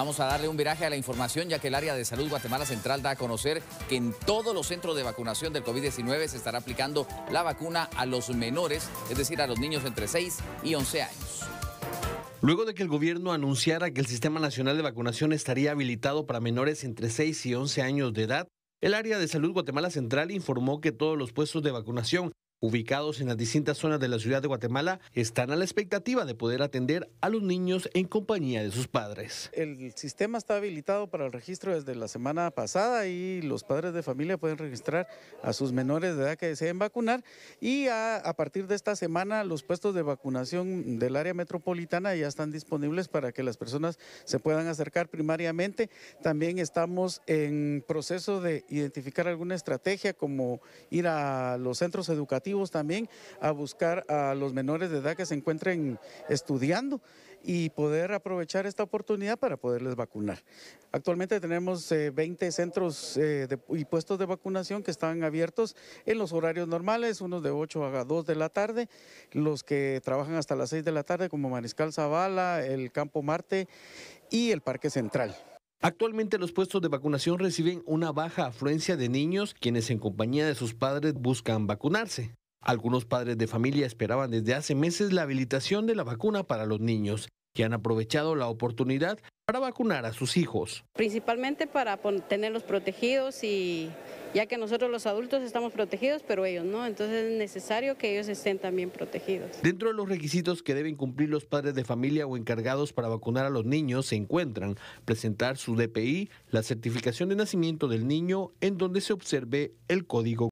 Vamos a darle un viraje a la información ya que el área de salud Guatemala Central da a conocer que en todos los centros de vacunación del COVID-19 se estará aplicando la vacuna a los menores, es decir, a los niños entre 6 y 11 años. Luego de que el gobierno anunciara que el Sistema Nacional de Vacunación estaría habilitado para menores entre 6 y 11 años de edad, el área de salud Guatemala Central informó que todos los puestos de vacunación ubicados en las distintas zonas de la ciudad de Guatemala, están a la expectativa de poder atender a los niños en compañía de sus padres. El sistema está habilitado para el registro desde la semana pasada y los padres de familia pueden registrar a sus menores de edad que deseen vacunar y a, partir de esta semana los puestos de vacunación del área metropolitana ya están disponibles para que las personas se puedan acercar primariamente. También estamos en proceso de identificar alguna estrategia como ir a los centros educativos también a buscar a los menores de edad que se encuentren estudiando y poder aprovechar esta oportunidad para poderles vacunar. Actualmente tenemos 20 eh, centros eh, y puestos de vacunación que están abiertos en los horarios normales, unos de 8 a 2 de la tarde, los que trabajan hasta las 6 de la tarde como Mariscal Zavala, el Campo Marte y el Parque Central. Actualmente los puestos de vacunación reciben una baja afluencia de niños quienes en compañía de sus padres buscan vacunarse. Algunos padres de familia esperaban desde hace meses la habilitación de la vacuna para los niños que han aprovechado la oportunidad para vacunar a sus hijos. Principalmente para tenerlos protegidos y ya que nosotros los adultos estamos protegidos, pero ellos no, entonces es necesario que ellos estén también protegidos. Dentro de los requisitos que deben cumplir los padres de familia o encargados para vacunar a los niños se encuentran presentar su DPI, la certificación de nacimiento del niño en donde se observe el código